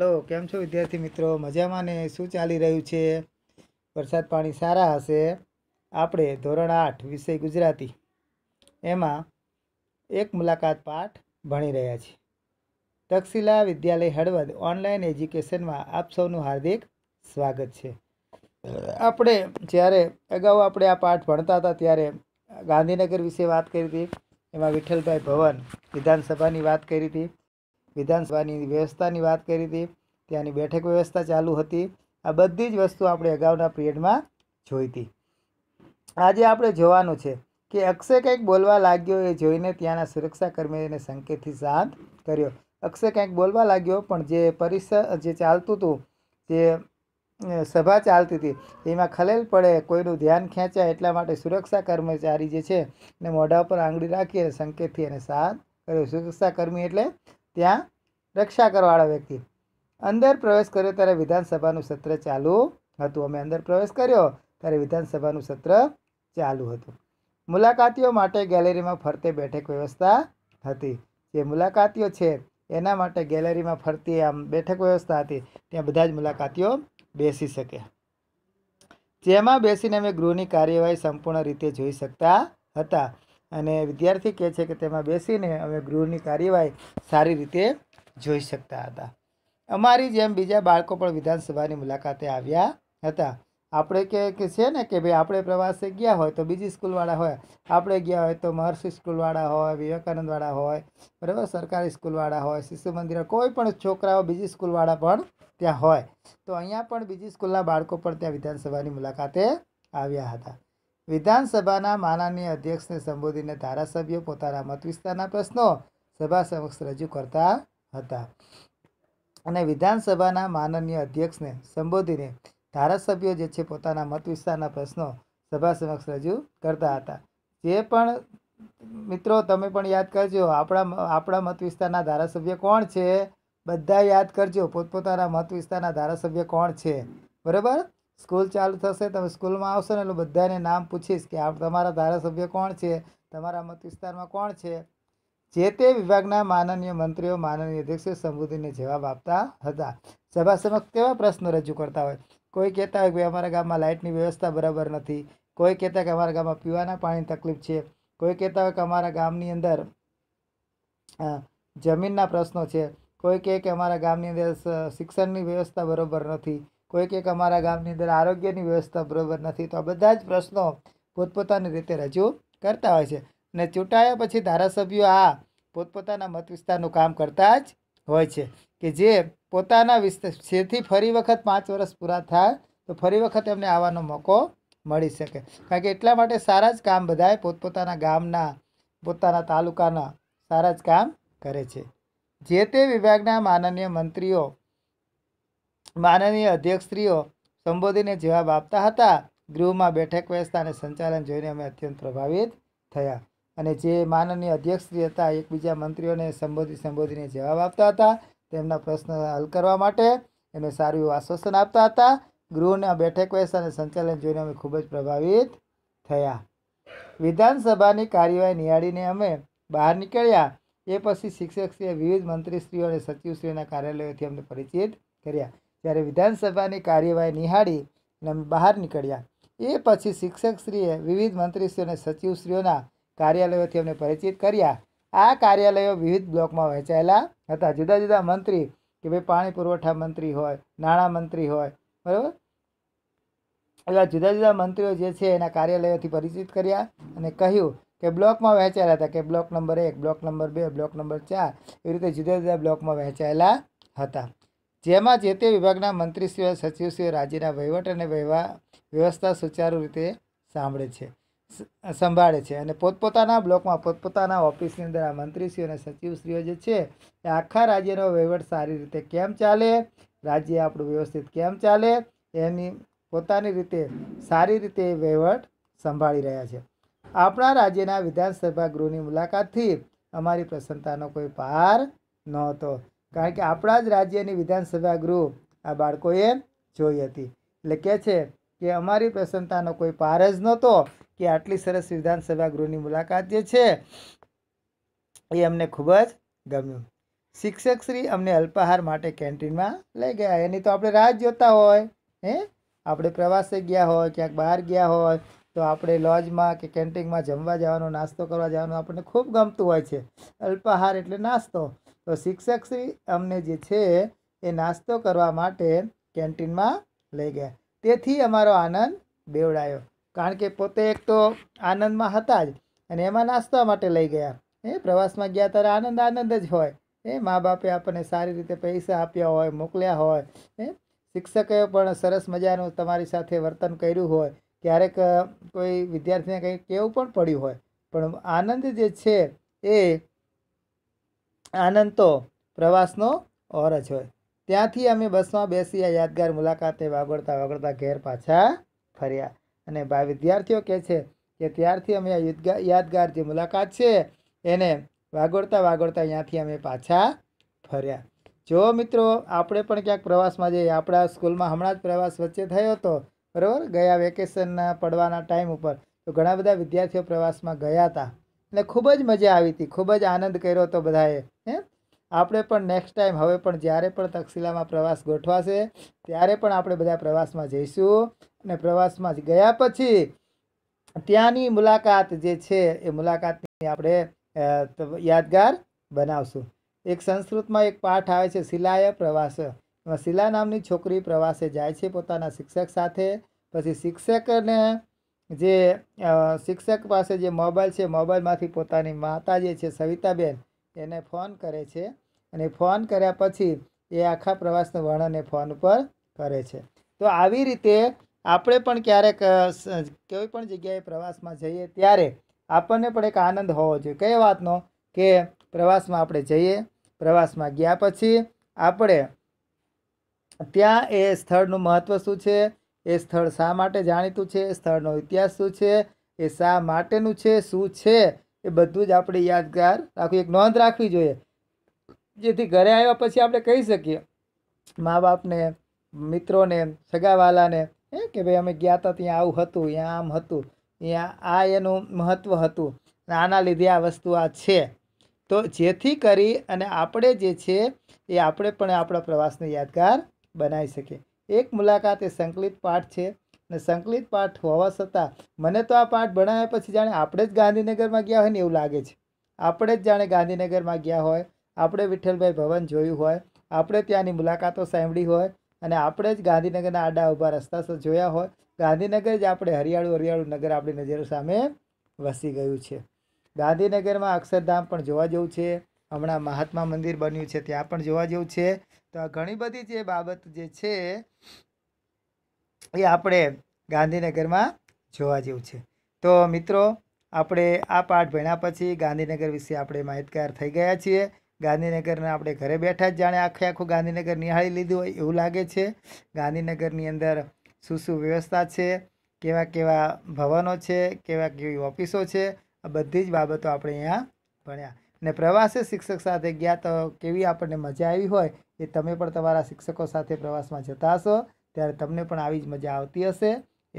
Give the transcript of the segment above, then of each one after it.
hello કેમ છો વિદ્યાર્થી મિત્રો મજામાં ને શું ચાલી રહ્યું છે વરસાદ પાણી સારા હશે આપણે ધોરણ આઠ વિષય ગુજરાતી એમાં એક મુલાકાત પાઠ ભણી રહ્યા છીએ તક્ષશિલા વિદ્યાલય હળવદ ઓનલાઈન એજ્યુકેશનમાં આપ સૌનું હાર્દિક સ્વાગત છે આપણે જ્યારે અગાઉ આપણે આ પાઠ ભણતા હતા ત્યારે ગાંધીનગર વિશે વાત કરી હતી એમાં વિઠ્ઠલભાઈ ભવન વિધાનસભાની વાત કરી હતી વિધાનસભાની વ્યવસ્થાની વાત કરી હતી ત્યાંની બેઠક વ્યવસ્થા ચાલુ હતી આ બધી જ વસ્તુ આપણે અગાઉના પિરિયડમાં જોઈ હતી આજે આપણે જોવાનું છે કે અક્ષય કંઈક બોલવા લાગ્યો એ જોઈને ત્યાંના સુરક્ષા એને સંકેતથી શાંત કર્યો અક્ષય કંઈક બોલવા લાગ્યો પણ જે પરિસર જે ચાલતું હતું જે સભા ચાલતી હતી એમાં ખલેલ પડે કોઈનું ધ્યાન ખેંચાય એટલા માટે સુરક્ષા કર્મચારી જે છે એને મોઢા પર આંગળી રાખી અને સંકેતથી એને સાથ કર્યો સુરક્ષા કર્મી એટલે ત્યાં રક્ષા કરવાવાળો વ્યક્તિ અંદર પ્રવેશ કર્યો ત્યારે વિધાનસભાનું સત્ર ચાલુ હતું અમે અંદર પ્રવેશ કર્યો ત્યારે વિધાનસભાનું સત્ર ચાલુ હતું મુલાકાતીઓ માટે ગેલેરીમાં ફરતે બેઠક વ્યવસ્થા હતી જે મુલાકાતીઓ છે એના માટે ગેલેરીમાં ફરતી આમ બેઠક વ્યવસ્થા હતી ત્યાં બધા જ મુલાકાતીઓ બેસી શકે જેમાં બેસીને અમે ગૃહની કાર્યવાહી સંપૂર્ણ રીતે જોઈ શકતા હતા અને વિદ્યાર્થી કહે છે કે તેમાં બેસીને અમે ગૃહની કાર્યવાહી સારી રીતે જોઈ શકતા હતા અમારી જેમ બીજા બાળકો પણ વિધાનસભાની મુલાકાતે આવ્યા હતા આપણે કે છે ને કે ભાઈ આપણે પ્રવાસે ગયા હોય તો બીજી સ્કૂલવાળા હોય આપણે ગયા હોય તો મહર્ષિ સ્કૂલવાળા હોય વિવેકાનંદવાળા હોય બરાબર સરકારી સ્કૂલવાળા હોય શિશુ મંદિર કોઈ પણ છોકરાઓ બીજી સ્કૂલવાળા પણ ત્યાં હોય તો અહીંયા પણ બીજી સ્કૂલના બાળકો પણ ત્યાં વિધાનસભાની મુલાકાતે આવ્યા હતા વિધાનસભાના માનનીય અધ્યક્ષને સંબોધીને ધારાસભ્યો પોતાના મત વિસ્તારના પ્રશ્નો સભા સમક્ષ રજૂ કરતા હતા અને વિધાનસભાના માનનીય અધ્યક્ષને સંબોધીને ધારાસભ્યો જે છે પોતાના મત વિસ્તારના પ્રશ્નો સભા સમક્ષ રજૂ કરતા હતા જે પણ મિત્રો તમે પણ યાદ કરજો આપણા આપણા મત વિસ્તારના ધારાસભ્ય કોણ છે બધા યાદ કરજો પોતપોતાના મત વિસ્તારના ધારાસભ્ય કોણ છે બરાબર સ્કૂલ ચાલુ થશે તમે સ્કૂલમાં આવશો ને એટલે બધાને નામ પૂછીશ કે આ તમારા ધારાસભ્ય કોણ છે તમારા મત વિસ્તારમાં કોણ છે જે તે વિભાગના માનનીય મંત્રીઓ માનનીય અધ્યક્ષે સંબોધીને જવાબ આપતા હતા સભા સમક્ષ કેવા પ્રશ્નો રજૂ કરતા હોય કોઈ કહેતા હોય કે અમારા ગામમાં લાઇટની વ્યવસ્થા બરાબર નથી કોઈ કહેતા કે અમારા ગામમાં પીવાના પાણીની તકલીફ છે કોઈ કહેતા હોય કે અમારા ગામની અંદર જમીનના પ્રશ્નો છે કોઈ કહે કે અમારા ગામની અંદર શિક્ષણની વ્યવસ્થા બરાબર નથી કોઈક એક અમારા ગામની અંદર આરોગ્યની વ્યવસ્થા બરાબર નથી તો આ બધા જ પ્રશ્નો પોતપોતાની રીતે રજૂ કરતા હોય છે અને ચૂંટાયા પછી ધારાસભ્યો આ પોતપોતાના મત વિસ્તારનું કામ કરતા જ હોય છે કે જે પોતાના વિસ્તાર છેથી ફરી વખત પાંચ વર્ષ પૂરા થાય તો ફરી વખત એમને આવવાનો મોકો મળી શકે કારણ કે એટલા માટે સારા જ કામ બધાએ પોતપોતાના ગામના પોતાના તાલુકાના સારા જ કામ કરે છે જે તે વિભાગના માનનીય મંત્રીઓ માનનીય અધ્યક્ષશ્રીઓ સંબોધીને જવાબ આપતા હતા ગૃહમાં બેઠક વ્યવસ્થા અને સંચાલન જોઈને અમે અત્યંત પ્રભાવિત થયા અને જે માનનીય અધ્યક્ષશ્રી હતા એકબીજા મંત્રીઓને સંબોધી સંબોધીને જવાબ આપતા હતા તેમના પ્રશ્ન હલ કરવા માટે એમને સારું એવું આશ્વાસન આપતા હતા ગૃહના બેઠક વ્યવસ્થા અને સંચાલન જોઈને અમે ખૂબ જ પ્રભાવિત થયા વિધાનસભાની કાર્યવાહી નિહાળીને અમે બહાર નીકળ્યા એ પછી શિક્ષકશ્રીએ વિવિધ મંત્રીશ્રીઓ અને સચિવશ્રીઓના કાર્યાલયોથી અમને પરિચિત કર્યા ત્યારે વિધાનસભાની કાર્યવાહી નિહાળી અને અમે બહાર નીકળ્યા એ પછી શિક્ષકશ્રીએ વિવિધ મંત્રીશ્રીઓ અને સચિવશ્રીઓના કાર્યાલયોથી અમને પરિચિત કર્યા આ કાર્યાલયો વિવિધ બ્લોકમાં વહેંચાયેલા હતા જુદા જુદા મંત્રી કે ભાઈ પાણી પુરવઠા મંત્રી હોય નાણાં મંત્રી હોય બરાબર એવા જુદા જુદા મંત્રીઓ જે છે એના કાર્યાલયોથી પરિચિત કર્યા અને કહ્યું કે બ્લોકમાં વહેંચાયેલા હતા કે બ્લોક નંબર એક બ્લોક નંબર બે બ્લોક નંબર ચાર એવી રીતે જુદા જુદા બ્લોકમાં વહેંચાયેલા હતા જેમાં જે તે વિભાગના મંત્રીશ્રીઓ સચિવશ્રીઓ રાજ્યના વહીવટ અને વહેવા વ્યવસ્થા સુચારુ રીતે સાંભળે છે સંભાળે છે અને પોતપોતાના બ્લોકમાં પોતપોતાના ઓફિસની અંદર આ મંત્રીશ્રીઓ અને સચિવશ્રીઓ જે છે એ આખા રાજ્યનો વહીવટ સારી રીતે કેમ ચાલે રાજ્ય આપણું વ્યવસ્થિત કેમ ચાલે એની પોતાની રીતે સારી રીતે વહીવટ સંભાળી રહ્યા છે આપણા રાજ્યના વિધાનસભા ગૃહની મુલાકાતથી અમારી પ્રસન્નતાનો કોઈ પાર નહોતો કારણ કે આપણા જ રાજ્યની વિધાનસભા ગૃહ આ બાળકોએ જોઈ હતી એટલે કહે છે કે અમારી પ્રસન્નતાનો કોઈ પાર જ નહોતો કે આટલી સરસ વિધાનસભા ગૃહની મુલાકાત જે છે એ અમને ખૂબ જ ગમ્યું શિક્ષક શ્રી અમને અલ્પાહાર માટે કેન્ટીનમાં લઈ ગયા એની તો આપણે રાહ જોતા હોય હે આપણે પ્રવાસે ગયા હોય ક્યાંક બહાર ગયા હોય તો આપણે લોજમાં કે કેન્ટીનમાં જમવા જવાનો નાસ્તો કરવા જવાનો આપણને ખૂબ ગમતું હોય છે અલ્પાહાર એટલે નાસ્તો તો શિક્ષકશ્રી અમને જે છે એ નાસ્તો કરવા માટે કેન્ટીનમાં લઈ ગયા તેથી અમારો આનંદ બેવડાયો કારણ કે પોતે એક તો આનંદમાં હતા જ અને એમાં નાસ્તા માટે લઈ ગયા એ પ્રવાસમાં ગયા ત્યારે આનંદ આનંદ જ હોય એ મા બાપે આપણને સારી રીતે પૈસા આપ્યા હોય મોકલ્યા હોય એ શિક્ષકે પણ સરસ મજાનું તમારી સાથે વર્તન કર્યું હોય ક્યારેક કોઈ વિદ્યાર્થીને કંઈક કહેવું પણ પડ્યું હોય પણ આનંદ જે છે એ આનંદ તો પ્રવાસનો ઓર જ હોય ત્યાંથી અમે બસમાં બેસી આ યાદગાર મુલાકાતે વાગોળતા વાગોળતા ઘેર પાછા ફર્યા અને ભાઈ વિદ્યાર્થીઓ કહે છે કે ત્યારથી અમે આ યાદગાર જે મુલાકાત છે એને વાગોળતા વાગોળતા અહીંયાથી અમે પાછા ફર્યા જો મિત્રો આપણે પણ ક્યાંક પ્રવાસમાં જઈએ આપણા સ્કૂલમાં હમણાં જ પ્રવાસ વચ્ચે થયો હતો બરાબર ગયા વેકેશનના પડવાના ટાઈમ ઉપર તો ઘણા બધા વિદ્યાર્થીઓ પ્રવાસમાં ગયા હતા અને ખૂબ જ મજા આવી હતી ખૂબ જ આનંદ કર્યો હતો બધાએ હે આપણે પણ નેક્સ્ટ ટાઈમ હવે પણ જ્યારે પણ તક્ષશિલામાં પ્રવાસ ગોઠવાશે ત્યારે પણ આપણે બધા પ્રવાસમાં જઈશું અને પ્રવાસમાં ગયા પછી ત્યાંની મુલાકાત જે છે એ મુલાકાતની આપણે યાદગાર બનાવશું એક સંસ્કૃતમાં એક પાઠ આવે છે શિલાય પ્રવાસ એમાં શિલા નામની છોકરી પ્રવાસે જાય છે પોતાના શિક્ષક સાથે પછી શિક્ષકને જે શિક્ષક પાસે જે મોબાઈલ છે મોબાઈલમાંથી પોતાની માતા જે છે સવિતાબેન એને ફોન કરે છે અને ફોન કર્યા પછી એ આખા પ્રવાસનું વર્ણન એ ફોન પર કરે છે તો આવી રીતે આપણે પણ ક્યારેક કોઈ પણ જગ્યાએ પ્રવાસમાં જઈએ ત્યારે આપણને પણ એક આનંદ હોવો જોઈએ કઈ વાતનો કે પ્રવાસમાં આપણે જઈએ પ્રવાસમાં ગયા પછી આપણે ત્યાં એ સ્થળનું મહત્ત્વ શું છે એ સ્થળ શા માટે જાણીતું છે સ્થળનો ઇતિહાસ શું છે એ શા માટેનું છે શું છે એ બધું જ આપણે યાદગાર રાખવી એક નોંધ રાખવી જોઈએ જેથી ઘરે આવ્યા પછી આપણે કહી શકીએ મા બાપને મિત્રોને સગાવાલાને હે કે ભાઈ અમે ગયા હતા ત્યાં આવું હતું ત્યાં આમ હતું ત્યાં આ એનું મહત્ત્વ હતું આના લીધે આ વસ્તુ આ છે તો જેથી કરી અને આપણે જે છે એ આપણે પણ આપણા પ્રવાસને યાદગાર બનાવી શકીએ એક મુલાકાત એ સંકલિત પાઠ છે અને સંકલિત પાઠ હોવા છતાં મને તો આ પાઠ ભણાવ્યા પછી જાણે આપણે જ ગાંધીનગરમાં ગયા હોય ને એવું લાગે છે આપણે જ જાણે ગાંધીનગરમાં ગયા હોય આપણે વિઠ્ઠલભાઈ ભવન જોયું હોય આપણે ત્યાંની મુલાકાતો સાંભળી હોય અને આપણે જ ગાંધીનગરના આડા ઊભા રસ્તા જોયા હોય ગાંધીનગર જ આપણે હરિયાળું હરિયાળું નગર આપણી નજરો સામે વસી ગયું છે ગાંધીનગરમાં અક્ષરધામ પણ જોવા જેવું છે હમણાં મહાત્મા મંદિર બન્યું છે ત્યાં પણ જોવા જેવું છે તો ઘણી બધી જે બાબત જે છે એ આપણે ગાંધીનગરમાં જોવા જેવું છે તો મિત્રો આપણે આ પાઠ ભણ્યા પછી ગાંધીનગર વિશે આપણે માહિતગાર થઈ ગયા છીએ ગાંધીનગરને આપણે ઘરે બેઠા જ જાણે આખે આખું ગાંધીનગર નિહાળી લીધું હોય એવું લાગે છે ગાંધીનગરની અંદર શું શું વ્યવસ્થા છે કેવા કેવા ભવનો છે કેવા કેવી ઓફિસો છે આ બધી જ બાબતો આપણે અહીંયા ભણ્યા અને પ્રવાસે શિક્ષક સાથે ગયા તો કેવી આપણને મજા આવી હોય એ તમે પણ તમારા શિક્ષકો સાથે પ્રવાસમાં જતા હશો ત્યારે તમને પણ આવી જ મજા આવતી હશે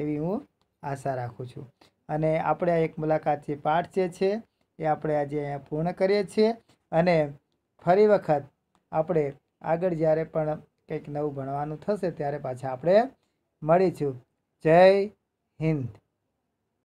એવી હું આશા રાખું છું અને આપણે આ એક મુલાકાત જે પાઠ જે છે એ આપણે આજે અહીંયા પૂર્ણ કરીએ છીએ અને ફરી વખત આપણે આગળ જ્યારે પણ કંઈક નવું ભણવાનું થશે ત્યારે પાછા આપણે મળીશું જય હિન્દ